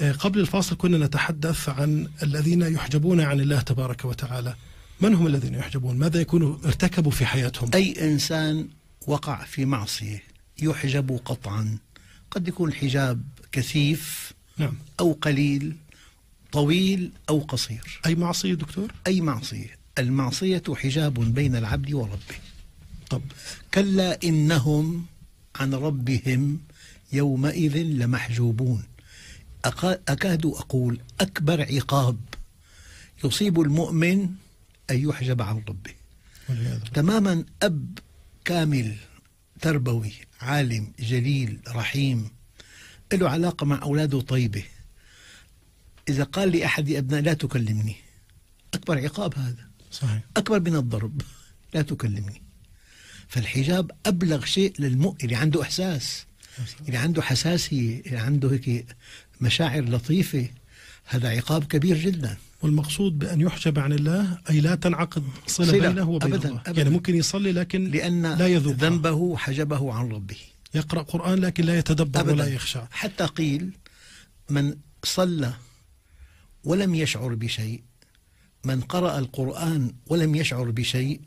آه، قبل الفاصل كنا نتحدث عن الذين يحجبون عن الله تبارك وتعالى من هم الذين يحجبون ماذا يكونوا ارتكبوا في حياتهم أي إنسان وقع في معصية يحجب قطعا قد يكون حجاب كثيف نعم. أو قليل طويل أو قصير أي معصية دكتور؟ أي معصية المعصية حجاب بين العبد وربه طب كلا إنهم عن ربهم يومئذ لمحجوبون أكاد أقول أكبر عقاب يصيب المؤمن أن يحجب عن ربه تماما أب كامل تربوي عالم جليل رحيم له علاقة مع أولاده طيبة إذا قال لي أحد أبناء لا تكلمني أكبر عقاب هذا صحيح. أكبر من الضرب لا تكلمني فالحجاب أبلغ شيء للمؤمن اللي عنده إحساس اللي يعني عنده حساسية اللي يعني عنده هيك مشاعر لطيفة هذا عقاب كبير جدا والمقصود بأن يحجب عن الله أي لا تنعقد صلة, صلة بينه وبين أبداً الله أبداً يعني ممكن يصلي لكن لأن لا يذوق ذنبه حجبه عن ربه يقرأ قرآن لكن لا يتدبر أبداً ولا يخشى حتى قيل من صلى ولم يشعر بشيء من قرأ القرآن ولم يشعر بشيء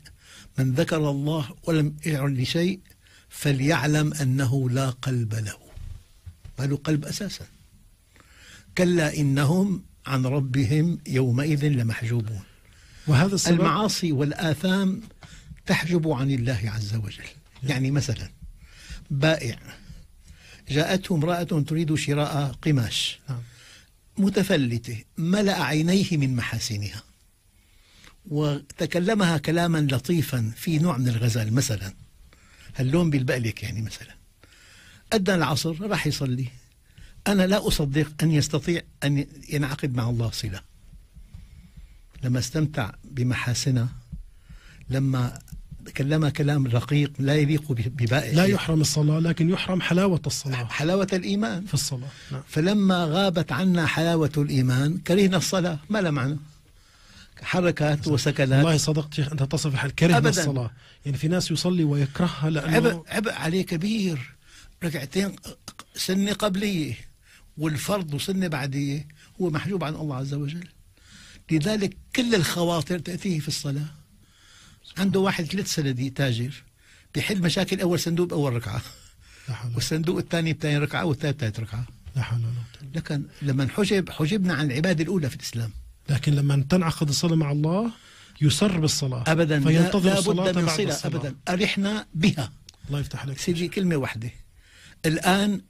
من ذكر الله ولم يشعر بشيء فليعلم أنه لا قلب له ما له قلب أساسا كلا إنهم عن ربهم يومئذ لمحجوبون وهذا السبب المعاصي والآثام تحجب عن الله عز وجل يعني مثلا بائع جاءته امرأة تريد شراء قماش نعم. متفلتة ملأ عينيه من محاسنها وتكلمها كلاما لطيفا في نوع من الغزال مثلا هاللون بيلبق لك يعني مثلا أدى العصر راح يصلي أنا لا أصدق أن يستطيع أن ينعقد مع الله صلة لما استمتع بمحاسنه لما كلم كلام رقيق لا يليق ببائع لا يحرم الصلاة لكن يحرم حلاوة الصلاة حلاوة الإيمان في الصلاة نعم. فلما غابت عنا حلاوة الإيمان كرهنا الصلاة ما لها معنى حركات وسكنات والله صدقت شيخ انت تصف الحال كره الصلاه يعني في ناس يصلي ويكرهها لانه عبء عليه كبير ركعتين سنه قبليه والفرض سنه بعديه هو محجوب عن الله عز وجل لذلك كل الخواطر تاتيه في الصلاه عنده واحد ثلاث سندي تاجر بيحل مشاكل اول صندوق باول ركعه والصندوق الثاني بثاني ركعه والثالث بثالث ركعه لا حول ولا قوه لكن لما حجب حجبنا عن العباده الاولى في الاسلام لكن لما تنعقد الصلاة مع الله يسر بالصلاة أبدا فينتظر لا الصلاة من الصلاة. أبدا أرحنا بها الله يفتح عليك سيدي كلمة واحدة الآن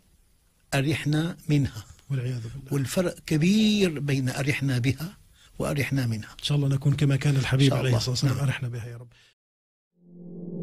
أرحنا منها والعياذ بالله والفرق كبير بين أرحنا بها وأرحنا منها إن شاء الله نكون كما كان الحبيب عليه الصلاة والسلام نعم. أرحنا بها يا رب